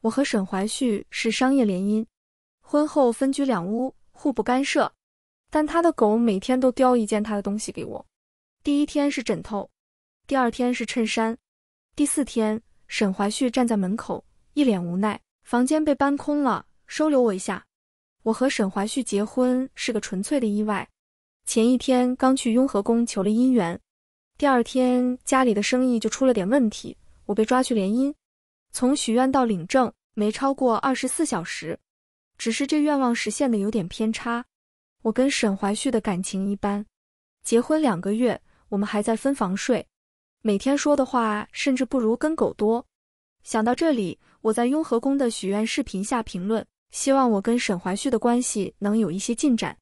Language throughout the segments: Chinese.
我和沈怀旭是商业联姻，婚后分居两屋，互不干涉。但他的狗每天都叼一件他的东西给我。第一天是枕头，第二天是衬衫，第四天沈怀旭站在门口，一脸无奈，房间被搬空了，收留我一下。我和沈怀旭结婚是个纯粹的意外，前一天刚去雍和宫求了姻缘，第二天家里的生意就出了点问题，我被抓去联姻。从许愿到领证没超过二十四小时，只是这愿望实现的有点偏差。我跟沈怀旭的感情一般，结婚两个月，我们还在分房睡，每天说的话甚至不如跟狗多。想到这里，我在雍和宫的许愿视频下评论，希望我跟沈怀旭的关系能有一些进展。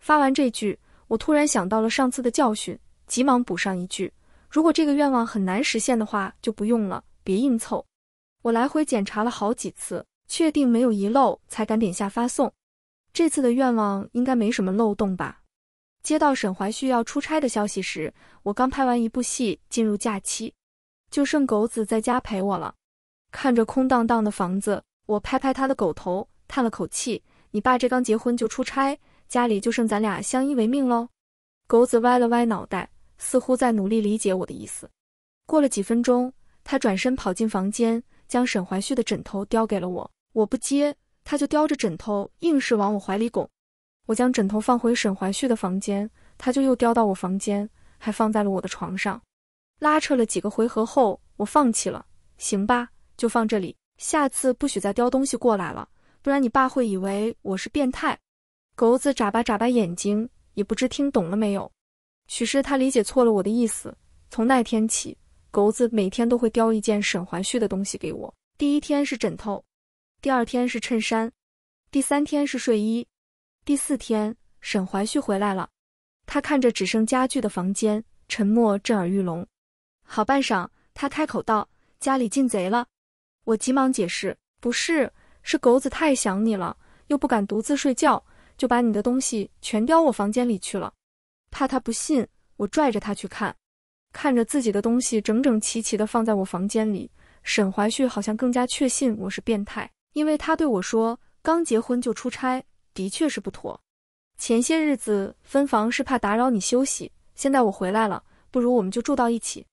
发完这句，我突然想到了上次的教训，急忙补上一句：如果这个愿望很难实现的话，就不用了，别硬凑。我来回检查了好几次，确定没有遗漏，才敢点下发送。这次的愿望应该没什么漏洞吧？接到沈怀旭要出差的消息时，我刚拍完一部戏，进入假期，就剩狗子在家陪我了。看着空荡荡的房子，我拍拍他的狗头，叹了口气：“你爸这刚结婚就出差，家里就剩咱俩相依为命喽。”狗子歪了歪脑袋，似乎在努力理解我的意思。过了几分钟，他转身跑进房间。将沈怀旭的枕头叼给了我，我不接，他就叼着枕头硬是往我怀里拱。我将枕头放回沈怀旭的房间，他就又叼到我房间，还放在了我的床上。拉扯了几个回合后，我放弃了，行吧，就放这里，下次不许再叼东西过来了，不然你爸会以为我是变态。狗子眨巴眨巴眼睛，也不知听懂了没有。许是他理解错了我的意思。从那天起。狗子每天都会叼一件沈怀旭的东西给我。第一天是枕头，第二天是衬衫，第三天是睡衣，第四天沈怀旭回来了。他看着只剩家具的房间，沉默震耳欲聋。好半晌，他开口道：“家里进贼了。”我急忙解释：“不是，是狗子太想你了，又不敢独自睡觉，就把你的东西全叼我房间里去了。怕他不信，我拽着他去看。”看着自己的东西整整齐齐地放在我房间里，沈怀旭好像更加确信我是变态，因为他对我说：“刚结婚就出差，的确是不妥。前些日子分房是怕打扰你休息，现在我回来了，不如我们就住到一起。”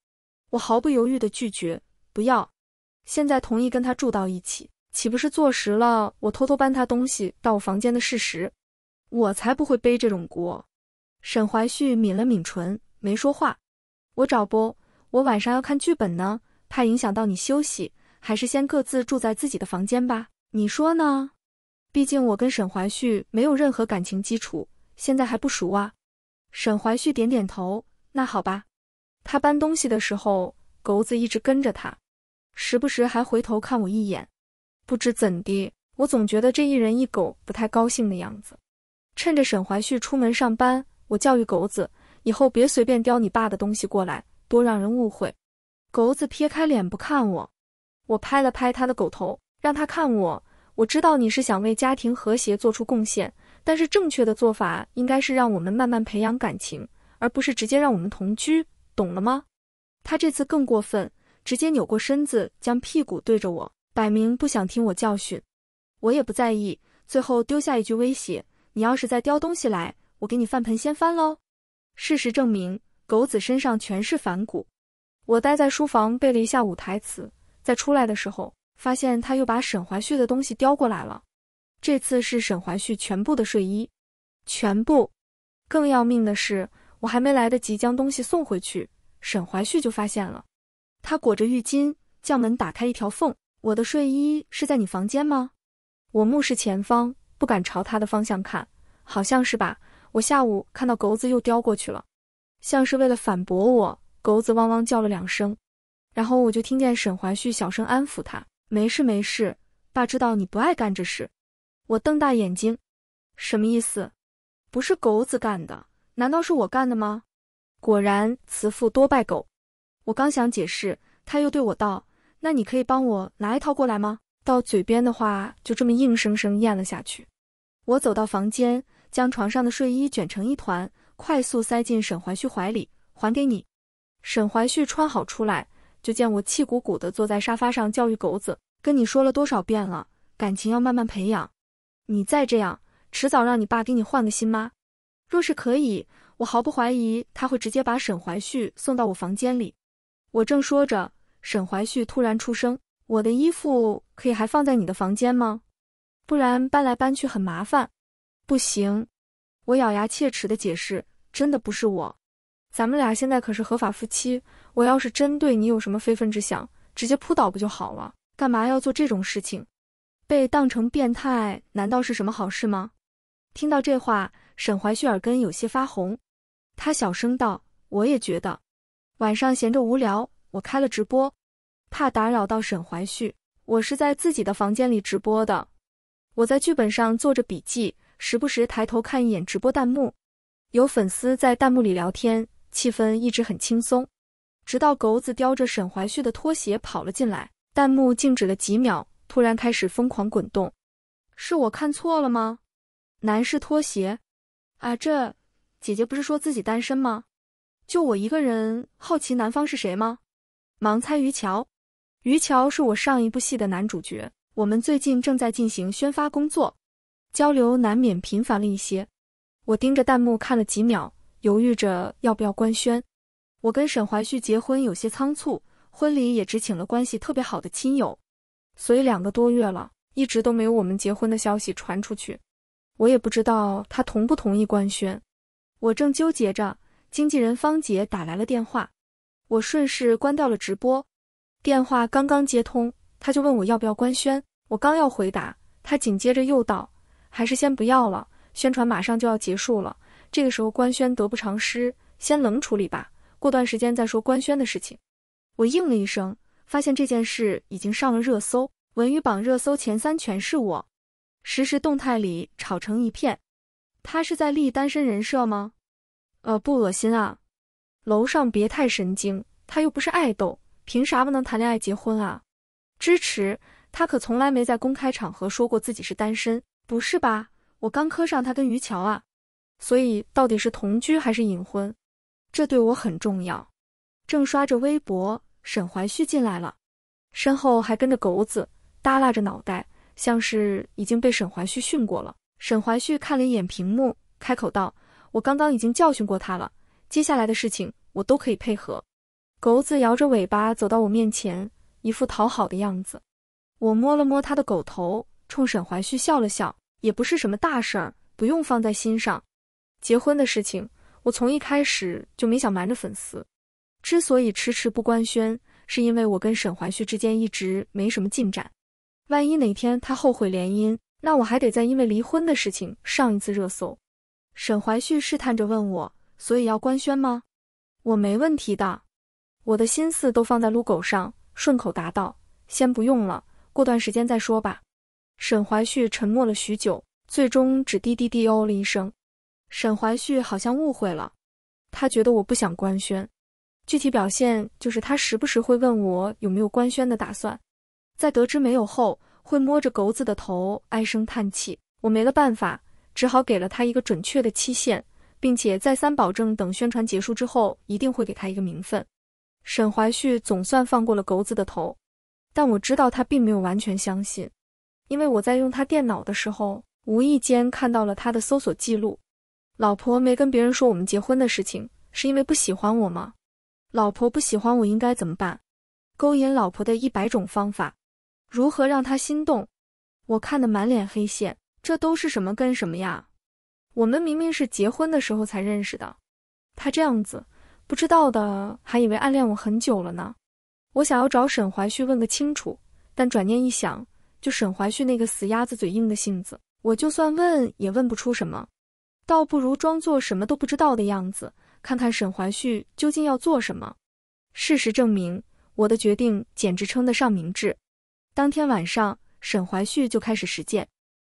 我毫不犹豫地拒绝：“不要！现在同意跟他住到一起，岂不是坐实了我偷偷搬他东西到我房间的事实？我才不会背这种锅。”沈怀旭抿了抿唇，没说话。我找不，我晚上要看剧本呢，怕影响到你休息，还是先各自住在自己的房间吧。你说呢？毕竟我跟沈怀旭没有任何感情基础，现在还不熟啊。沈怀旭点点头，那好吧。他搬东西的时候，狗子一直跟着他，时不时还回头看我一眼。不知怎的，我总觉得这一人一狗不太高兴的样子。趁着沈怀旭出门上班，我教育狗子。以后别随便叼你爸的东西过来，多让人误会。狗子撇开脸不看我，我拍了拍他的狗头，让他看我。我知道你是想为家庭和谐做出贡献，但是正确的做法应该是让我们慢慢培养感情，而不是直接让我们同居，懂了吗？他这次更过分，直接扭过身子，将屁股对着我，摆明不想听我教训。我也不在意，最后丢下一句威胁：你要是再叼东西来，我给你饭盆掀翻喽。事实证明，狗子身上全是反骨。我待在书房背了一下午台词，在出来的时候，发现他又把沈怀旭的东西叼过来了。这次是沈怀旭全部的睡衣，全部。更要命的是，我还没来得及将东西送回去，沈怀旭就发现了。他裹着浴巾，将门打开一条缝。我的睡衣是在你房间吗？我目视前方，不敢朝他的方向看。好像是吧。我下午看到狗子又叼过去了，像是为了反驳我，狗子汪汪叫了两声，然后我就听见沈怀旭小声安抚他：“没事没事，爸知道你不爱干这事。”我瞪大眼睛，什么意思？不是狗子干的，难道是我干的吗？果然慈父多败狗。我刚想解释，他又对我道：“那你可以帮我拿一套过来吗？”到嘴边的话就这么硬生生咽了下去。我走到房间。将床上的睡衣卷成一团，快速塞进沈怀旭怀里，还给你。沈怀旭穿好出来，就见我气鼓鼓地坐在沙发上教育狗子：“跟你说了多少遍了，感情要慢慢培养，你再这样，迟早让你爸给你换个新妈。若是可以，我毫不怀疑他会直接把沈怀旭送到我房间里。”我正说着，沈怀旭突然出声：“我的衣服可以还放在你的房间吗？不然搬来搬去很麻烦。”不行，我咬牙切齿的解释，真的不是我。咱们俩现在可是合法夫妻，我要是真对你有什么非分之想，直接扑倒不就好了？干嘛要做这种事情？被当成变态，难道是什么好事吗？听到这话，沈怀旭耳根有些发红，他小声道：“我也觉得，晚上闲着无聊，我开了直播，怕打扰到沈怀旭，我是在自己的房间里直播的，我在剧本上做着笔记。”时不时抬头看一眼直播弹幕，有粉丝在弹幕里聊天，气氛一直很轻松。直到狗子叼着沈怀旭的拖鞋跑了进来，弹幕静止了几秒，突然开始疯狂滚动。是我看错了吗？男士拖鞋啊，这姐姐不是说自己单身吗？就我一个人好奇男方是谁吗？盲猜于桥，于桥是我上一部戏的男主角，我们最近正在进行宣发工作。交流难免频繁了一些，我盯着弹幕看了几秒，犹豫着要不要官宣。我跟沈怀旭结婚有些仓促，婚礼也只请了关系特别好的亲友，所以两个多月了，一直都没有我们结婚的消息传出去。我也不知道他同不同意官宣，我正纠结着，经纪人方姐打来了电话，我顺势关掉了直播。电话刚刚接通，他就问我要不要官宣，我刚要回答，他紧接着又道。还是先不要了，宣传马上就要结束了，这个时候官宣得不偿失，先冷处理吧，过段时间再说官宣的事情。我应了一声，发现这件事已经上了热搜，文娱榜热搜前三全是我，实时动态里吵成一片。他是在立单身人设吗？呃，不恶心啊。楼上别太神经，他又不是爱豆，凭啥不能谈恋爱结婚啊？支持他可从来没在公开场合说过自己是单身。不是吧，我刚磕上他跟于乔啊，所以到底是同居还是隐婚，这对我很重要。正刷着微博，沈怀旭进来了，身后还跟着狗子，耷拉着脑袋，像是已经被沈怀旭训过了。沈怀旭看了一眼屏幕，开口道：“我刚刚已经教训过他了，接下来的事情我都可以配合。”狗子摇着尾巴走到我面前，一副讨好的样子。我摸了摸他的狗头，冲沈怀旭笑了笑。也不是什么大事儿，不用放在心上。结婚的事情，我从一开始就没想瞒着粉丝。之所以迟迟不官宣，是因为我跟沈怀旭之间一直没什么进展。万一哪天他后悔联姻，那我还得再因为离婚的事情上一次热搜。沈怀旭试探着问我：“所以要官宣吗？”我没问题的，我的心思都放在撸狗上，顺口答道：“先不用了，过段时间再说吧。”沈怀旭沉默了许久，最终只滴滴滴哦了一声。沈怀旭好像误会了，他觉得我不想官宣，具体表现就是他时不时会问我有没有官宣的打算，在得知没有后，会摸着狗子的头唉声叹气。我没了办法，只好给了他一个准确的期限，并且再三保证等宣传结束之后一定会给他一个名分。沈怀旭总算放过了狗子的头，但我知道他并没有完全相信。因为我在用他电脑的时候，无意间看到了他的搜索记录。老婆没跟别人说我们结婚的事情，是因为不喜欢我吗？老婆不喜欢我，应该怎么办？勾引老婆的一百种方法，如何让她心动？我看得满脸黑线，这都是什么跟什么呀？我们明明是结婚的时候才认识的，他这样子，不知道的还以为暗恋我很久了呢。我想要找沈怀旭问个清楚，但转念一想。就沈怀旭那个死鸭子嘴硬的性子，我就算问也问不出什么，倒不如装作什么都不知道的样子，看看沈怀旭究竟要做什么。事实证明，我的决定简直称得上明智。当天晚上，沈怀旭就开始实践。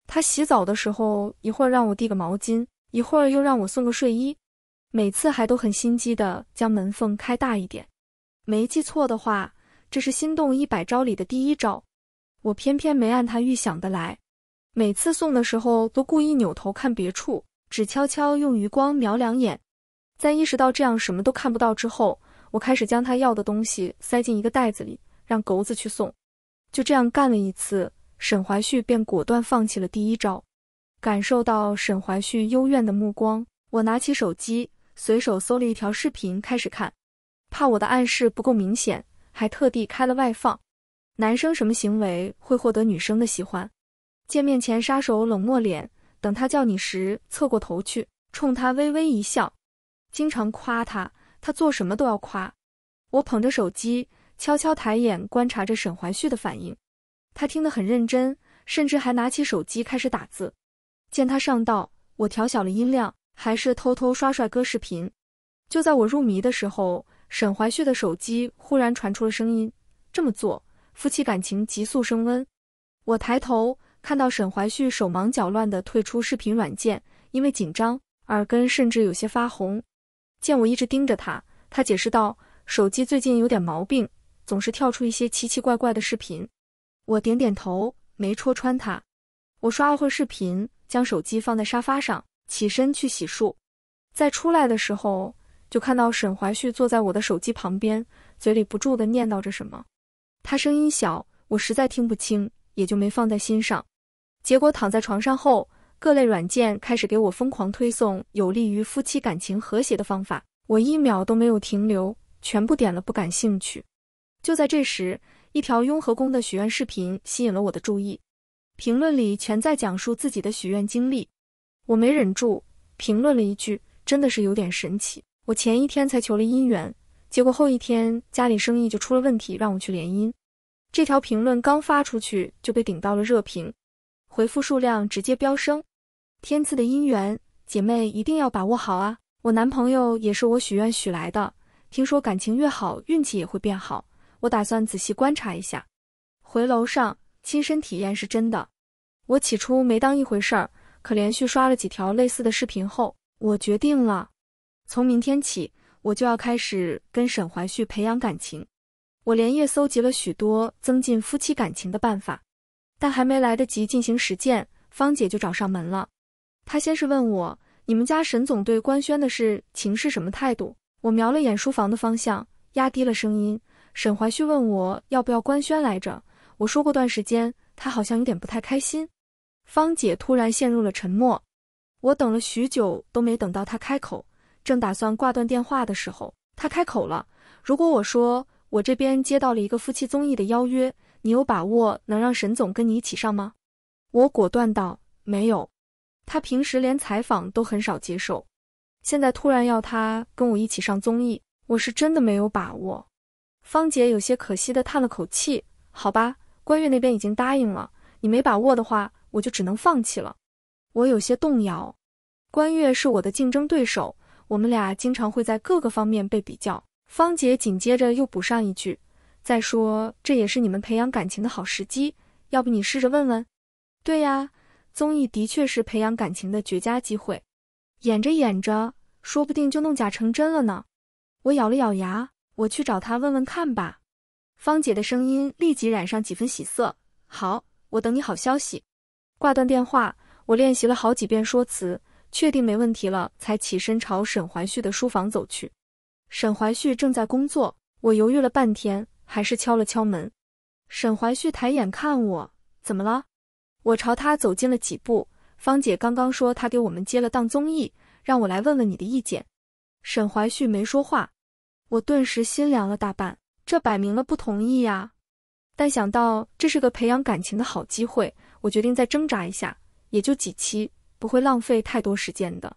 他洗澡的时候，一会儿让我递个毛巾，一会儿又让我送个睡衣，每次还都很心机的将门缝开大一点。没记错的话，这是心动一百招里的第一招。我偏偏没按他预想的来，每次送的时候都故意扭头看别处，只悄悄用余光瞄两眼。在意识到这样什么都看不到之后，我开始将他要的东西塞进一个袋子里，让狗子去送。就这样干了一次，沈怀旭便果断放弃了第一招。感受到沈怀旭幽怨的目光，我拿起手机，随手搜了一条视频开始看。怕我的暗示不够明显，还特地开了外放。男生什么行为会获得女生的喜欢？见面前杀手冷漠脸，等他叫你时，侧过头去，冲他微微一笑。经常夸他，他做什么都要夸。我捧着手机，悄悄抬眼观察着沈怀旭的反应。他听得很认真，甚至还拿起手机开始打字。见他上道，我调小了音量，还是偷偷刷帅哥视频。就在我入迷的时候，沈怀旭的手机忽然传出了声音：“这么做。”夫妻感情急速升温，我抬头看到沈怀旭手忙脚乱地退出视频软件，因为紧张，耳根甚至有些发红。见我一直盯着他，他解释道：“手机最近有点毛病，总是跳出一些奇奇怪怪的视频。”我点点头，没戳穿他。我刷了会视频，将手机放在沙发上，起身去洗漱。在出来的时候，就看到沈怀旭坐在我的手机旁边，嘴里不住地念叨着什么。他声音小，我实在听不清，也就没放在心上。结果躺在床上后，各类软件开始给我疯狂推送有利于夫妻感情和谐的方法，我一秒都没有停留，全部点了不感兴趣。就在这时，一条雍和宫的许愿视频吸引了我的注意，评论里全在讲述自己的许愿经历，我没忍住评论了一句：“真的是有点神奇，我前一天才求了姻缘。”结果后一天，家里生意就出了问题，让我去联姻。这条评论刚发出去就被顶到了热评，回复数量直接飙升。天赐的姻缘，姐妹一定要把握好啊！我男朋友也是我许愿许来的，听说感情越好，运气也会变好。我打算仔细观察一下。回楼上，亲身体验是真的。我起初没当一回事儿，可连续刷了几条类似的视频后，我决定了，从明天起。我就要开始跟沈怀旭培养感情，我连夜搜集了许多增进夫妻感情的办法，但还没来得及进行实践，方姐就找上门了。她先是问我：“你们家沈总对官宣的事情是什么态度？”我瞄了眼书房的方向，压低了声音：“沈怀旭问我要不要官宣来着，我说过段时间。”他好像有点不太开心。方姐突然陷入了沉默，我等了许久都没等到她开口。正打算挂断电话的时候，他开口了：“如果我说我这边接到了一个夫妻综艺的邀约，你有把握能让沈总跟你一起上吗？”我果断道：“没有。”他平时连采访都很少接受，现在突然要他跟我一起上综艺，我是真的没有把握。方姐有些可惜的叹了口气：“好吧，关悦那边已经答应了，你没把握的话，我就只能放弃了。”我有些动摇。关悦是我的竞争对手。我们俩经常会在各个方面被比较。方姐紧接着又补上一句：“再说，这也是你们培养感情的好时机。要不你试着问问？”“对呀，综艺的确是培养感情的绝佳机会。演着演着，说不定就弄假成真了呢。”我咬了咬牙：“我去找他问问看吧。”方姐的声音立即染上几分喜色：“好，我等你好消息。”挂断电话，我练习了好几遍说辞。确定没问题了，才起身朝沈怀旭的书房走去。沈怀旭正在工作，我犹豫了半天，还是敲了敲门。沈怀旭抬眼看我，怎么了？我朝他走近了几步。方姐刚刚说她给我们接了档综艺，让我来问问你的意见。沈怀旭没说话，我顿时心凉了大半，这摆明了不同意呀。但想到这是个培养感情的好机会，我决定再挣扎一下，也就几期。不会浪费太多时间的。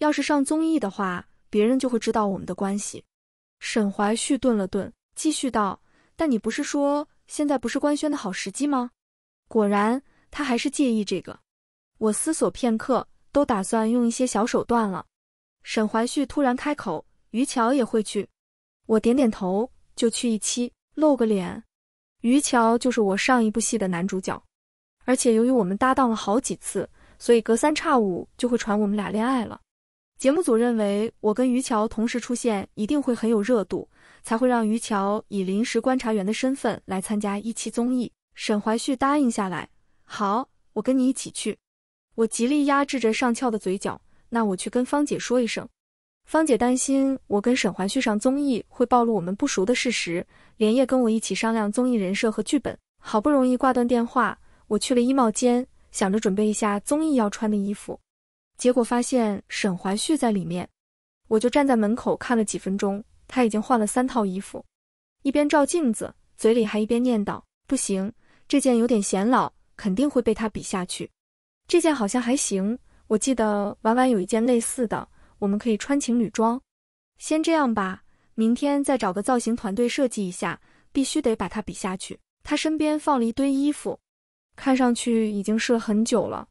要是上综艺的话，别人就会知道我们的关系。沈怀旭顿了顿，继续道：“但你不是说现在不是官宣的好时机吗？”果然，他还是介意这个。我思索片刻，都打算用一些小手段了。沈怀旭突然开口：“于桥也会去。”我点点头，就去一期露个脸。于桥就是我上一部戏的男主角，而且由于我们搭档了好几次。所以隔三差五就会传我们俩恋爱了。节目组认为我跟于桥同时出现一定会很有热度，才会让于桥以临时观察员的身份来参加一期综艺。沈怀旭答应下来，好，我跟你一起去。我极力压制着上翘的嘴角，那我去跟方姐说一声。方姐担心我跟沈怀旭上综艺会暴露我们不熟的事实，连夜跟我一起商量综艺人设和剧本。好不容易挂断电话，我去了衣帽间。想着准备一下综艺要穿的衣服，结果发现沈怀旭在里面，我就站在门口看了几分钟。他已经换了三套衣服，一边照镜子，嘴里还一边念叨：“不行，这件有点显老，肯定会被他比下去。这件好像还行，我记得婉婉有一件类似的，我们可以穿情侣装。先这样吧，明天再找个造型团队设计一下，必须得把他比下去。”他身边放了一堆衣服。看上去已经试了很久了，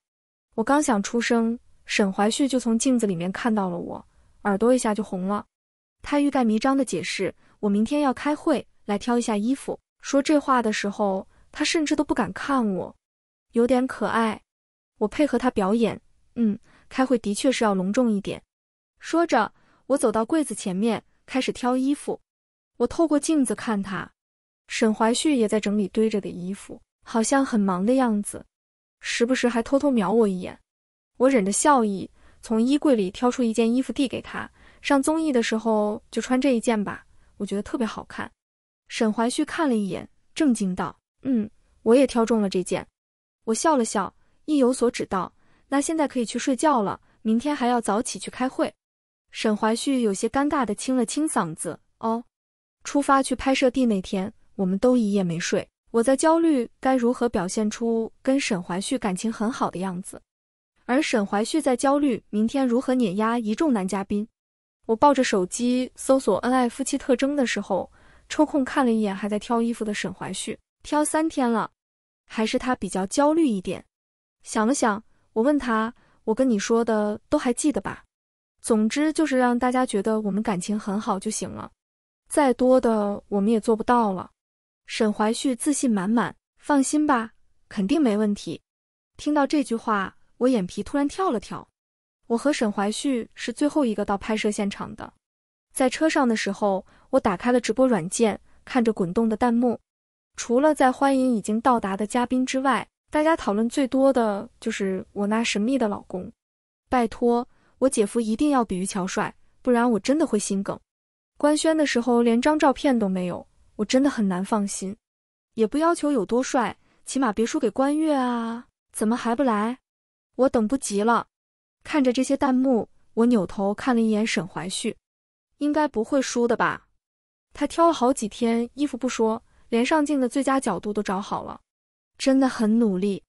我刚想出声，沈怀旭就从镜子里面看到了我，耳朵一下就红了。他欲盖弥彰地解释：“我明天要开会，来挑一下衣服。”说这话的时候，他甚至都不敢看我，有点可爱。我配合他表演，嗯，开会的确是要隆重一点。说着，我走到柜子前面开始挑衣服。我透过镜子看他，沈怀旭也在整理堆着的衣服。好像很忙的样子，时不时还偷偷瞄我一眼。我忍着笑意，从衣柜里挑出一件衣服递给他。上综艺的时候就穿这一件吧，我觉得特别好看。沈怀旭看了一眼，正经道：“嗯，我也挑中了这件。”我笑了笑，意有所指道：“那现在可以去睡觉了，明天还要早起去开会。”沈怀旭有些尴尬地清了清嗓子：“哦，出发去拍摄地那天，我们都一夜没睡。”我在焦虑该如何表现出跟沈怀旭感情很好的样子，而沈怀旭在焦虑明天如何碾压一众男嘉宾。我抱着手机搜索恩爱夫妻特征的时候，抽空看了一眼还在挑衣服的沈怀旭，挑三天了，还是他比较焦虑一点。想了想，我问他：“我跟你说的都还记得吧？总之就是让大家觉得我们感情很好就行了，再多的我们也做不到了。”沈怀旭自信满满，放心吧，肯定没问题。听到这句话，我眼皮突然跳了跳。我和沈怀旭是最后一个到拍摄现场的，在车上的时候，我打开了直播软件，看着滚动的弹幕，除了在欢迎已经到达的嘉宾之外，大家讨论最多的就是我那神秘的老公。拜托，我姐夫一定要比于乔帅，不然我真的会心梗。官宣的时候连张照片都没有。我真的很难放心，也不要求有多帅，起码别输给关悦啊！怎么还不来？我等不及了。看着这些弹幕，我扭头看了一眼沈怀旭，应该不会输的吧？他挑了好几天衣服不说，连上镜的最佳角度都找好了，真的很努力。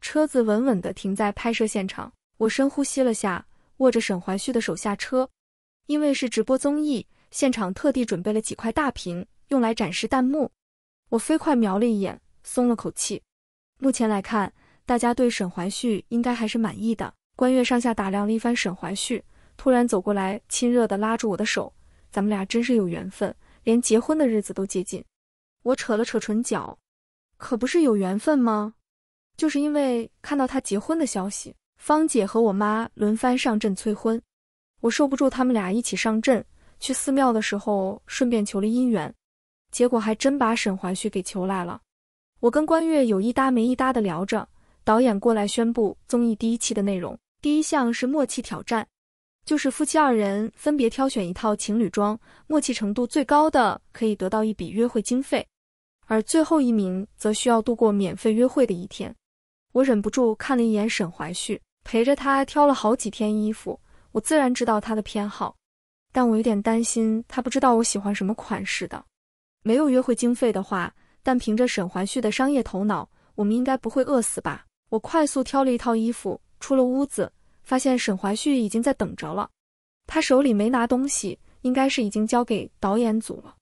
车子稳稳地停在拍摄现场，我深呼吸了下，握着沈怀旭的手下车。因为是直播综艺，现场特地准备了几块大屏。用来展示弹幕，我飞快瞄了一眼，松了口气。目前来看，大家对沈怀旭应该还是满意的。关悦上下打量了一番沈怀旭，突然走过来，亲热地拉住我的手：“咱们俩真是有缘分，连结婚的日子都接近。”我扯了扯唇角：“可不是有缘分吗？就是因为看到他结婚的消息，芳姐和我妈轮番上阵催婚，我受不住他们俩一起上阵。去寺庙的时候，顺便求了姻缘。”结果还真把沈怀旭给求来了。我跟关悦有一搭没一搭的聊着，导演过来宣布综艺第一期的内容。第一项是默契挑战，就是夫妻二人分别挑选一套情侣装，默契程度最高的可以得到一笔约会经费，而最后一名则需要度过免费约会的一天。我忍不住看了一眼沈怀旭，陪着他挑了好几天衣服，我自然知道他的偏好，但我有点担心他不知道我喜欢什么款式的。没有约会经费的话，但凭着沈怀旭的商业头脑，我们应该不会饿死吧？我快速挑了一套衣服，出了屋子，发现沈怀旭已经在等着了。他手里没拿东西，应该是已经交给导演组了。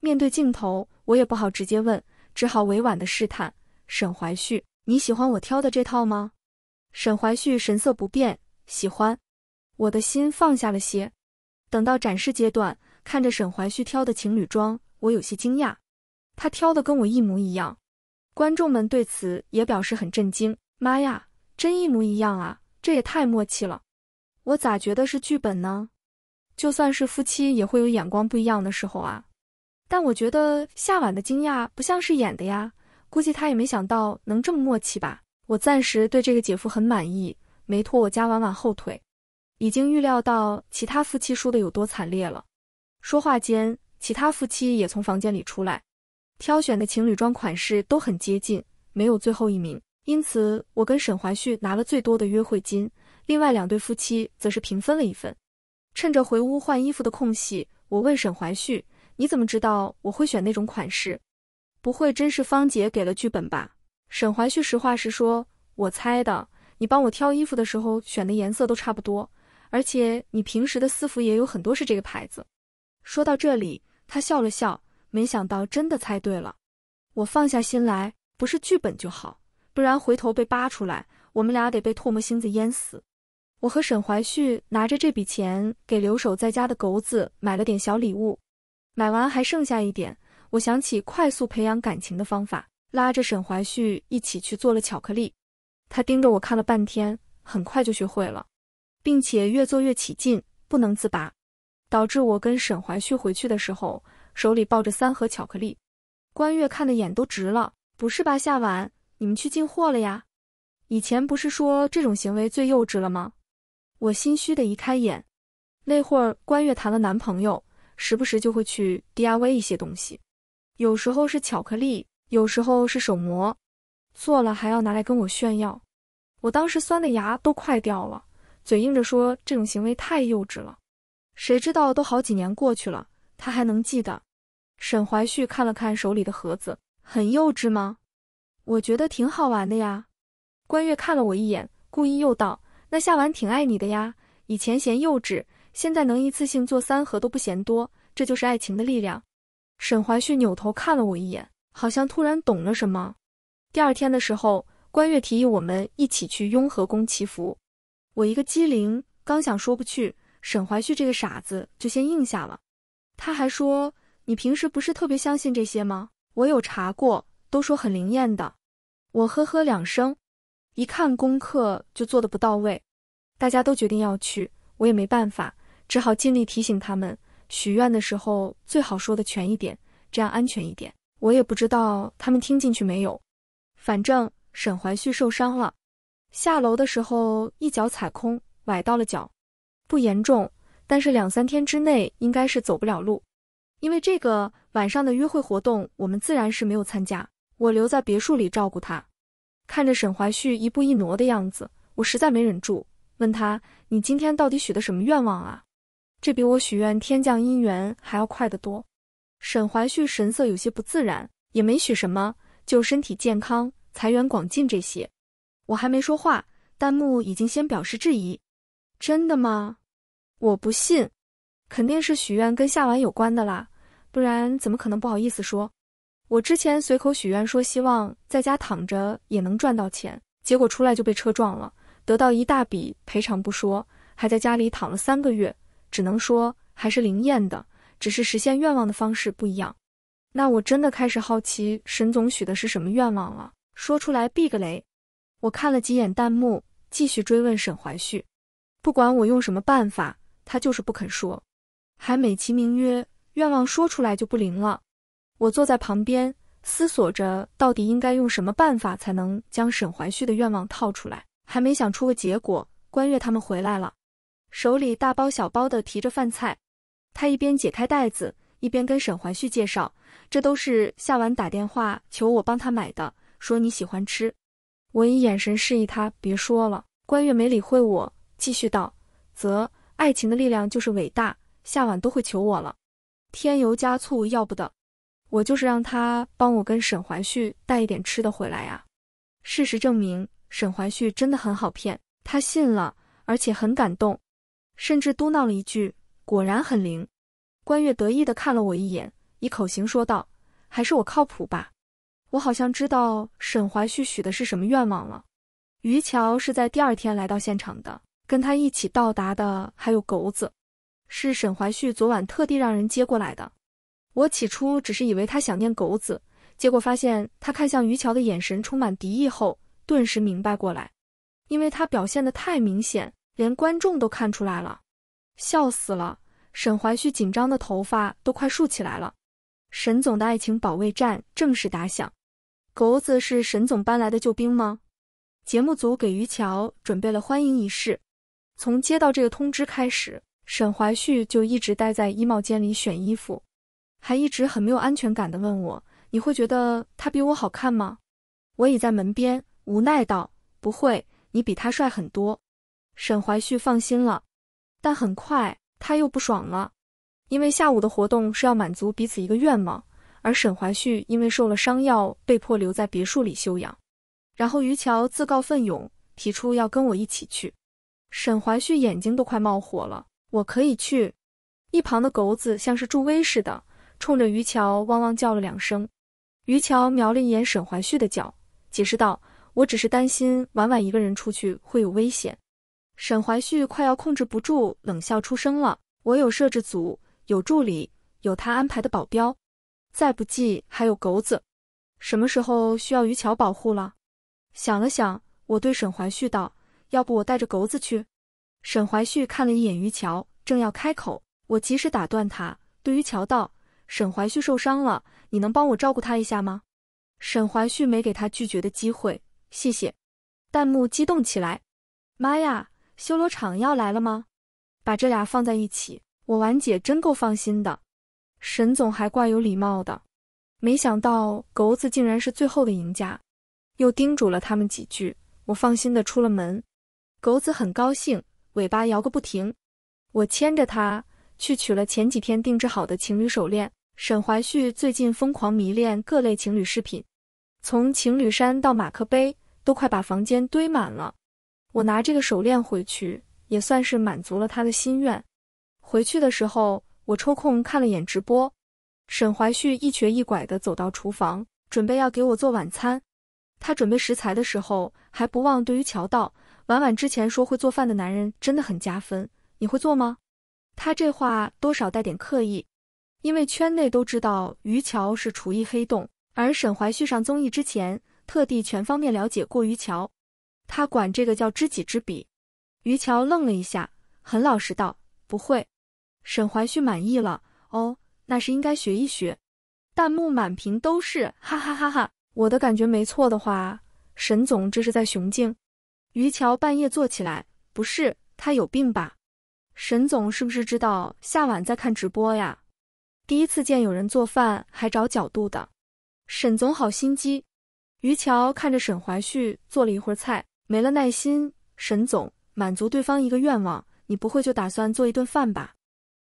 面对镜头，我也不好直接问，只好委婉的试探：“沈怀旭，你喜欢我挑的这套吗？”沈怀旭神色不变，喜欢。我的心放下了些。等到展示阶段，看着沈怀旭挑的情侣装。我有些惊讶，他挑的跟我一模一样。观众们对此也表示很震惊。妈呀，真一模一样啊！这也太默契了。我咋觉得是剧本呢？就算是夫妻也会有眼光不一样的时候啊。但我觉得夏晚的惊讶不像是演的呀，估计他也没想到能这么默契吧。我暂时对这个姐夫很满意，没拖我家婉婉后腿。已经预料到其他夫妻输的有多惨烈了。说话间。其他夫妻也从房间里出来，挑选的情侣装款式都很接近，没有最后一名，因此我跟沈怀旭拿了最多的约会金，另外两对夫妻则是平分了一份。趁着回屋换衣服的空隙，我问沈怀旭：“你怎么知道我会选那种款式？不会真是方姐给了剧本吧？”沈怀旭实话实说：“我猜的。你帮我挑衣服的时候选的颜色都差不多，而且你平时的私服也有很多是这个牌子。”说到这里，他笑了笑，没想到真的猜对了。我放下心来，不是剧本就好，不然回头被扒出来，我们俩得被唾沫星子淹死。我和沈怀旭拿着这笔钱，给留守在家的狗子买了点小礼物。买完还剩下一点，我想起快速培养感情的方法，拉着沈怀旭一起去做了巧克力。他盯着我看了半天，很快就学会了，并且越做越起劲，不能自拔。导致我跟沈怀旭回去的时候，手里抱着三盒巧克力，关悦看的眼都直了。不是吧，夏晚，你们去进货了呀？以前不是说这种行为最幼稚了吗？我心虚的移开眼。那会儿关悦谈了男朋友，时不时就会去 DIY 一些东西，有时候是巧克力，有时候是手膜，做了还要拿来跟我炫耀。我当时酸的牙都快掉了，嘴硬着说这种行为太幼稚了。谁知道都好几年过去了，他还能记得？沈怀旭看了看手里的盒子，很幼稚吗？我觉得挺好玩的呀。关悦看了我一眼，故意诱道：“那夏晚挺爱你的呀，以前嫌幼稚，现在能一次性做三盒都不嫌多，这就是爱情的力量。”沈怀旭扭头看了我一眼，好像突然懂了什么。第二天的时候，关悦提议我们一起去雍和宫祈福，我一个机灵，刚想说不去。沈怀旭这个傻子就先应下了，他还说：“你平时不是特别相信这些吗？我有查过，都说很灵验的。”我呵呵两声，一看功课就做的不到位，大家都决定要去，我也没办法，只好尽力提醒他们，许愿的时候最好说的全一点，这样安全一点。我也不知道他们听进去没有，反正沈怀旭受伤了，下楼的时候一脚踩空，崴到了脚。不严重，但是两三天之内应该是走不了路，因为这个晚上的约会活动，我们自然是没有参加。我留在别墅里照顾他，看着沈怀旭一步一挪的样子，我实在没忍住，问他：“你今天到底许的什么愿望啊？”这比我许愿天降姻缘还要快得多。沈怀旭神色有些不自然，也没许什么，就身体健康、财源广进这些。我还没说话，弹幕已经先表示质疑。真的吗？我不信，肯定是许愿跟夏晚有关的啦，不然怎么可能不好意思说？我之前随口许愿说希望在家躺着也能赚到钱，结果出来就被车撞了，得到一大笔赔偿不说，还在家里躺了三个月，只能说还是灵验的，只是实现愿望的方式不一样。那我真的开始好奇沈总许的是什么愿望了，说出来避个雷。我看了几眼弹幕，继续追问沈怀旭。不管我用什么办法，他就是不肯说，还美其名曰愿望说出来就不灵了。我坐在旁边思索着，到底应该用什么办法才能将沈怀旭的愿望套出来？还没想出个结果，关悦他们回来了，手里大包小包的提着饭菜。他一边解开袋子，一边跟沈怀旭介绍：“这都是夏晚打电话求我帮他买的，说你喜欢吃。”我以眼神示意他别说了，关悦没理会我。继续道，则爱情的力量就是伟大。夏晚都会求我了，添油加醋要不得。我就是让他帮我跟沈怀旭带一点吃的回来呀。事实证明，沈怀旭真的很好骗，他信了，而且很感动，甚至嘟囔了一句：“果然很灵。”关悦得意的看了我一眼，以口型说道：“还是我靠谱吧。”我好像知道沈怀旭许的是什么愿望了。于桥是在第二天来到现场的。跟他一起到达的还有狗子，是沈怀旭昨晚特地让人接过来的。我起初只是以为他想念狗子，结果发现他看向于桥的眼神充满敌意后，顿时明白过来，因为他表现的太明显，连观众都看出来了。笑死了，沈怀旭紧张的头发都快竖起来了。沈总的爱情保卫战正式打响，狗子是沈总搬来的救兵吗？节目组给于桥准备了欢迎仪式。从接到这个通知开始，沈怀旭就一直待在衣帽间里选衣服，还一直很没有安全感的问我：“你会觉得他比我好看吗？”我倚在门边，无奈道：“不会，你比他帅很多。”沈怀旭放心了，但很快他又不爽了，因为下午的活动是要满足彼此一个愿望，而沈怀旭因为受了伤要被迫留在别墅里休养，然后于桥自告奋勇提出要跟我一起去。沈怀旭眼睛都快冒火了，我可以去。一旁的狗子像是助威似的，冲着于桥汪汪叫了两声。于桥瞄了一眼沈怀旭的脚，解释道：“我只是担心婉婉一个人出去会有危险。”沈怀旭快要控制不住，冷笑出声了：“我有摄制组，有助理，有他安排的保镖，再不济还有狗子。什么时候需要于桥保护了？”想了想，我对沈怀旭道。要不我带着狗子去？沈怀旭看了一眼于桥，正要开口，我及时打断他，对于桥道：“沈怀旭受伤了，你能帮我照顾他一下吗？”沈怀旭没给他拒绝的机会，谢谢。弹幕激动起来：“妈呀，修罗场要来了吗？把这俩放在一起，我婉姐真够放心的。”沈总还怪有礼貌的，没想到狗子竟然是最后的赢家，又叮嘱了他们几句，我放心的出了门。狗子很高兴，尾巴摇个不停。我牵着它去取了前几天定制好的情侣手链。沈怀旭最近疯狂迷恋各类情侣饰品，从情侣衫到马克杯，都快把房间堆满了。我拿这个手链回去，也算是满足了他的心愿。回去的时候，我抽空看了眼直播。沈怀旭一瘸一拐地走到厨房，准备要给我做晚餐。他准备食材的时候，还不忘对于乔道。婉婉之前说会做饭的男人真的很加分，你会做吗？他这话多少带点刻意，因为圈内都知道余桥是厨艺黑洞，而沈怀旭上综艺之前特地全方面了解过余桥，他管这个叫知己知彼。余桥愣了一下，很老实道不会。沈怀旭满意了，哦，那是应该学一学。弹幕满屏都是哈哈哈哈！我的感觉没错的话，沈总这是在雄竞。于桥半夜坐起来，不是他有病吧？沈总是不是知道夏晚在看直播呀？第一次见有人做饭还找角度的，沈总好心机。于桥看着沈怀旭做了一会儿菜，没了耐心。沈总满足对方一个愿望，你不会就打算做一顿饭吧？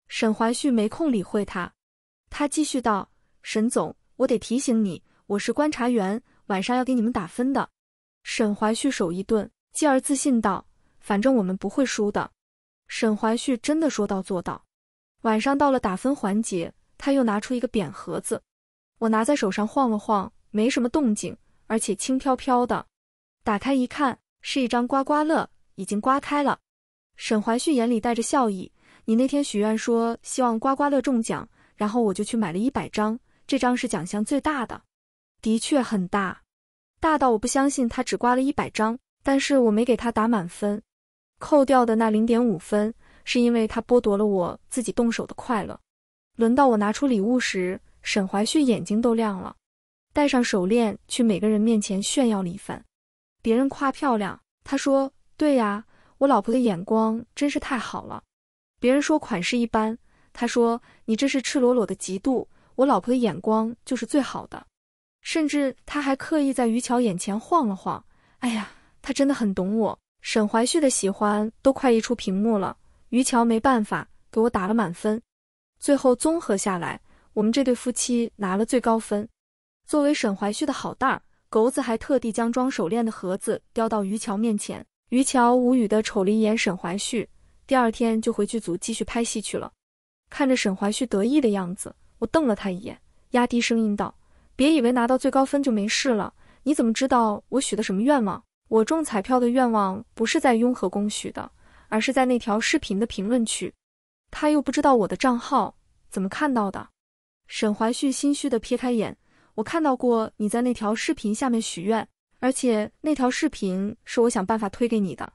沈怀旭没空理会他，他继续道：“沈总，我得提醒你，我是观察员，晚上要给你们打分的。”沈怀旭手一顿。继而自信道：“反正我们不会输的。”沈怀旭真的说到做到。晚上到了打分环节，他又拿出一个扁盒子，我拿在手上晃了晃，没什么动静，而且轻飘飘的。打开一看，是一张刮刮乐，已经刮开了。沈怀旭眼里带着笑意：“你那天许愿说希望刮刮乐中奖，然后我就去买了一百张。这张是奖项最大的，的确很大，大到我不相信他只刮了一百张。”但是我没给他打满分，扣掉的那零点五分，是因为他剥夺了我自己动手的快乐。轮到我拿出礼物时，沈怀旭眼睛都亮了，戴上手链去每个人面前炫耀了一番。别人夸漂亮，他说：“对呀，我老婆的眼光真是太好了。”别人说款式一般，他说：“你这是赤裸裸的嫉妒，我老婆的眼光就是最好的。”甚至他还刻意在余桥眼前晃了晃。哎呀！他真的很懂我，沈怀旭的喜欢都快溢出屏幕了。于桥没办法，给我打了满分。最后综合下来，我们这对夫妻拿了最高分。作为沈怀旭的好蛋儿，狗子还特地将装手链的盒子叼到于桥面前。于桥无语地瞅了一眼沈怀旭，第二天就回剧组继续拍戏去了。看着沈怀旭得意的样子，我瞪了他一眼，压低声音道：“别以为拿到最高分就没事了，你怎么知道我许的什么愿望？”我中彩票的愿望不是在雍和宫许的，而是在那条视频的评论区。他又不知道我的账号怎么看到的。沈怀旭心虚的撇开眼，我看到过你在那条视频下面许愿，而且那条视频是我想办法推给你的。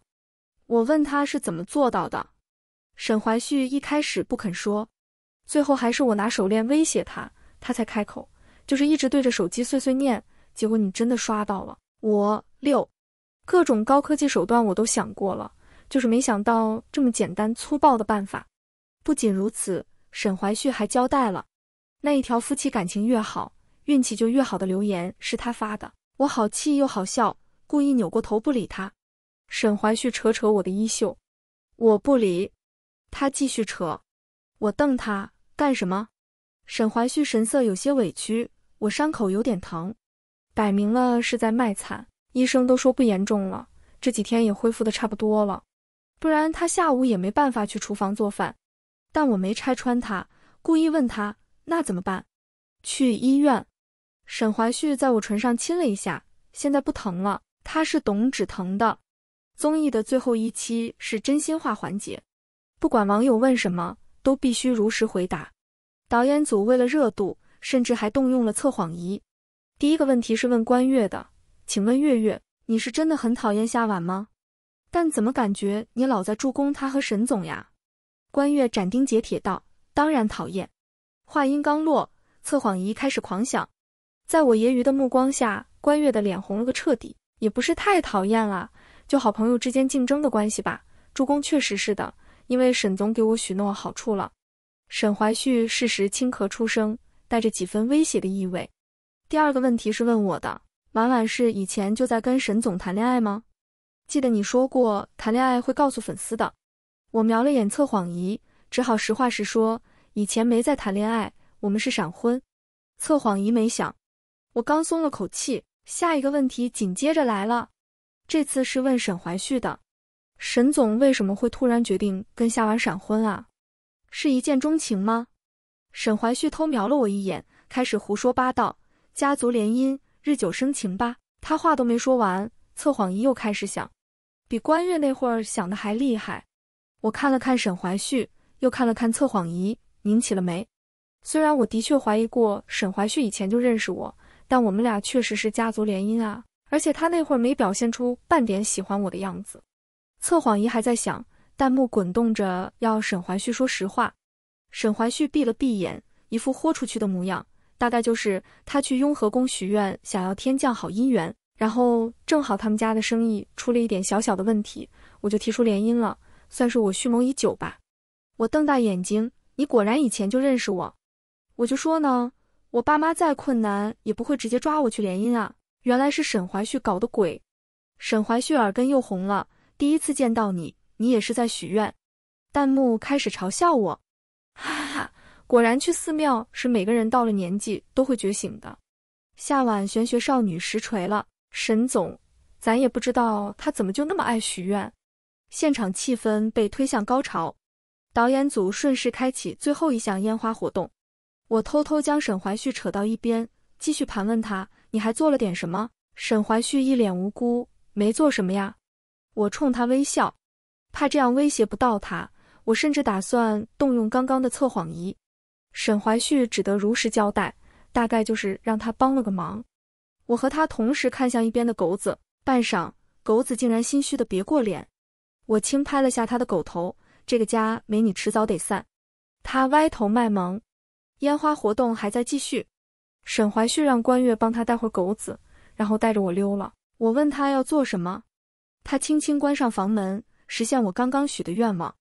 我问他是怎么做到的，沈怀旭一开始不肯说，最后还是我拿手链威胁他，他才开口，就是一直对着手机碎碎念。结果你真的刷到了我六。各种高科技手段我都想过了，就是没想到这么简单粗暴的办法。不仅如此，沈怀旭还交代了那一条“夫妻感情越好，运气就越好的”留言是他发的。我好气又好笑，故意扭过头不理他。沈怀旭扯扯我的衣袖，我不理他，继续扯。我瞪他干什么？沈怀旭神色有些委屈，我伤口有点疼，摆明了是在卖惨。医生都说不严重了，这几天也恢复的差不多了，不然他下午也没办法去厨房做饭。但我没拆穿他，故意问他那怎么办？去医院。沈怀旭在我唇上亲了一下，现在不疼了。他是懂止疼的。综艺的最后一期是真心话环节，不管网友问什么，都必须如实回答。导演组为了热度，甚至还动用了测谎仪。第一个问题是问关悦的。请问月月，你是真的很讨厌夏晚吗？但怎么感觉你老在助攻他和沈总呀？关月斩钉截铁道：“当然讨厌。”话音刚落，测谎仪开始狂响。在我揶揄的目光下，关月的脸红了个彻底。也不是太讨厌了，就好朋友之间竞争的关系吧。助攻确实是的，因为沈总给我许诺好处了。沈怀旭适时轻咳出声，带着几分威胁的意味。第二个问题是问我的。婉婉是以前就在跟沈总谈恋爱吗？记得你说过谈恋爱会告诉粉丝的。我瞄了眼测谎仪，只好实话实说：以前没在谈恋爱，我们是闪婚。测谎仪没响，我刚松了口气，下一个问题紧接着来了。这次是问沈怀旭的：沈总为什么会突然决定跟夏婉闪婚啊？是一见钟情吗？沈怀旭偷瞄了我一眼，开始胡说八道：家族联姻。日久生情吧，他话都没说完，测谎仪又开始响，比关悦那会儿响的还厉害。我看了看沈怀旭，又看了看测谎仪，拧起了眉。虽然我的确怀疑过沈怀旭以前就认识我，但我们俩确实是家族联姻啊，而且他那会儿没表现出半点喜欢我的样子。测谎仪还在响，弹幕滚动着要沈怀旭说实话。沈怀旭闭了闭眼，一副豁出去的模样。大概就是他去雍和宫许愿，想要天降好姻缘，然后正好他们家的生意出了一点小小的问题，我就提出联姻了，算是我蓄谋已久吧。我瞪大眼睛，你果然以前就认识我，我就说呢，我爸妈再困难也不会直接抓我去联姻啊。原来是沈怀旭搞的鬼。沈怀旭耳根又红了，第一次见到你，你也是在许愿。弹幕开始嘲笑我。果然去寺庙是每个人到了年纪都会觉醒的。夏晚玄学少女实锤了，沈总，咱也不知道他怎么就那么爱许愿。现场气氛被推向高潮，导演组顺势开启最后一项烟花活动。我偷偷将沈怀旭扯到一边，继续盘问他：“你还做了点什么？”沈怀旭一脸无辜：“没做什么呀。”我冲他微笑，怕这样威胁不到他，我甚至打算动用刚刚的测谎仪。沈怀旭只得如实交代，大概就是让他帮了个忙。我和他同时看向一边的狗子，半晌，狗子竟然心虚的别过脸。我轻拍了下他的狗头，这个家没你迟早得散。他歪头卖萌。烟花活动还在继续，沈怀旭让关悦帮他带会狗子，然后带着我溜了。我问他要做什么，他轻轻关上房门，实现我刚刚许的愿望。